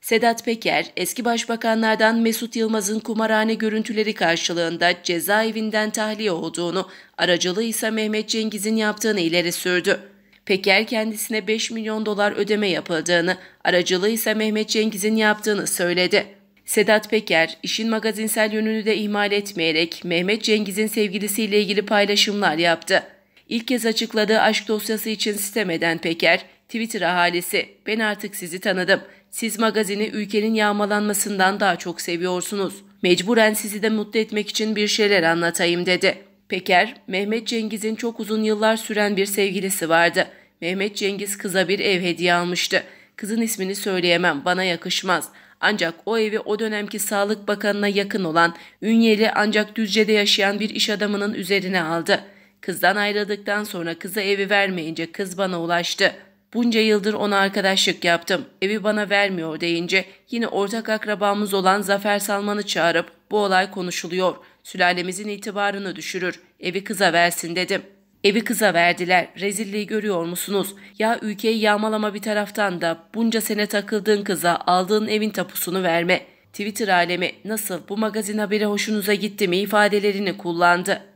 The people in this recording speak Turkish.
Sedat Peker, eski başbakanlardan Mesut Yılmaz'ın kumarhane görüntüleri karşılığında cezaevinden tahliye olduğunu, aracılığı ise Mehmet Cengiz'in yaptığını ileri sürdü. Peker kendisine 5 milyon dolar ödeme yapıldığını, aracılığı ise Mehmet Cengiz'in yaptığını söyledi. Sedat Peker, işin magazinsel yönünü de ihmal etmeyerek Mehmet Cengiz'in sevgilisiyle ilgili paylaşımlar yaptı. İlk kez açıkladığı aşk dosyası için sitem Peker, Twitter ahalisi, ben artık sizi tanıdım. Siz magazini ülkenin yağmalanmasından daha çok seviyorsunuz. Mecburen sizi de mutlu etmek için bir şeyler anlatayım dedi. Peker, Mehmet Cengiz'in çok uzun yıllar süren bir sevgilisi vardı. Mehmet Cengiz kıza bir ev hediye almıştı. Kızın ismini söyleyemem, bana yakışmaz. Ancak o evi o dönemki Sağlık Bakanı'na yakın olan, Ünyeli ancak Düzce'de yaşayan bir iş adamının üzerine aldı. Kızdan ayrıldıktan sonra kıza evi vermeyince kız bana ulaştı.'' Bunca yıldır ona arkadaşlık yaptım. Evi bana vermiyor deyince yine ortak akrabamız olan Zafer Salman'ı çağırıp bu olay konuşuluyor. Sülalemizin itibarını düşürür. Evi kıza versin dedim. Evi kıza verdiler. Rezilliği görüyor musunuz? Ya ülkeyi yağmalama bir taraftan da bunca sene takıldığın kıza aldığın evin tapusunu verme. Twitter alemi nasıl bu magazin haberi hoşunuza gitti mi ifadelerini kullandı.